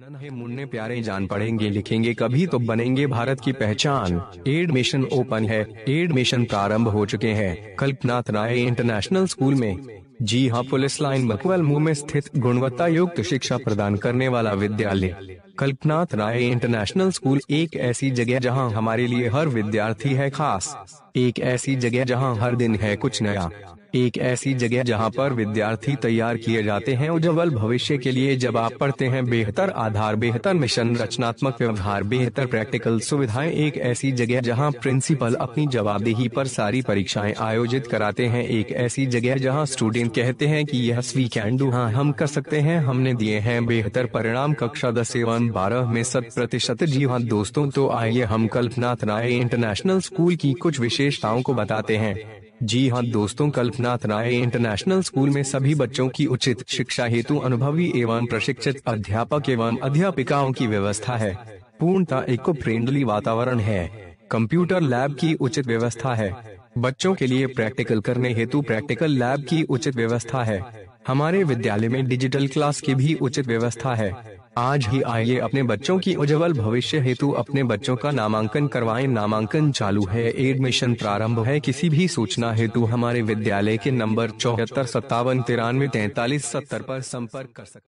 नन्हे मुन्ने प्यारे जान पड़ेंगे लिखेंगे कभी तो बनेंगे भारत की पहचान एड मिशन ओपन है एड मिशन प्रारंभ हो चुके हैं कल्पनाथ राय इंटरनेशनल स्कूल में जी हाँ पुलिस लाइन मकवल मुंह में स्थित गुणवत्ता युक्त शिक्षा प्रदान करने वाला विद्यालय कल्पनाथ राय इंटरनेशनल स्कूल एक ऐसी जगह जहाँ हमारे लिए हर विद्यार्थी है खास एक ऐसी जगह जहाँ हर दिन है कुछ नया एक ऐसी जगह जहां पर विद्यार्थी तैयार किए जाते हैं उज्जवल भविष्य के लिए जब आप पढ़ते हैं बेहतर आधार बेहतर मिशन रचनात्मक व्यवहार बेहतर प्रैक्टिकल सुविधाएं एक ऐसी जगह जहां प्रिंसिपल अपनी जवाबदेही पर सारी परीक्षाएं आयोजित कराते हैं एक ऐसी जगह जहाँ स्टूडेंट कहते हैं की यह स्वी कैन डू हाँ हम कर सकते हैं हमने दिए हैं बेहतर परिणाम कक्षा दस एवं बारह में शत प्रतिशत जी हाँ दोस्तों तो आइए हम कल्पनाथ राय इंटरनेशनल स्कूल की कुछ विशेषताओं को बताते हैं जी हाँ दोस्तों कल्पनाथ राय इंटरनेशनल स्कूल में सभी बच्चों की उचित शिक्षा हेतु अनुभवी एवं प्रशिक्षित अध्यापक एवं अध्यापिकाओं की व्यवस्था है पूर्णता इको फ्रेंडली वातावरण है कंप्यूटर लैब की उचित व्यवस्था है बच्चों के लिए प्रैक्टिकल करने हेतु प्रैक्टिकल लैब की उचित व्यवस्था है हमारे विद्यालय में डिजिटल क्लास की भी उचित व्यवस्था है आज ही आइए अपने बच्चों की उज्जवल भविष्य हेतु अपने बच्चों का नामांकन करवाएं नामांकन चालू है एडमिशन प्रारंभ है किसी भी सूचना हेतु हमारे विद्यालय के नंबर चौहत्तर सत्तावन तिरानवे तैतालीस सत्तर आरोप संपर्क कर सकते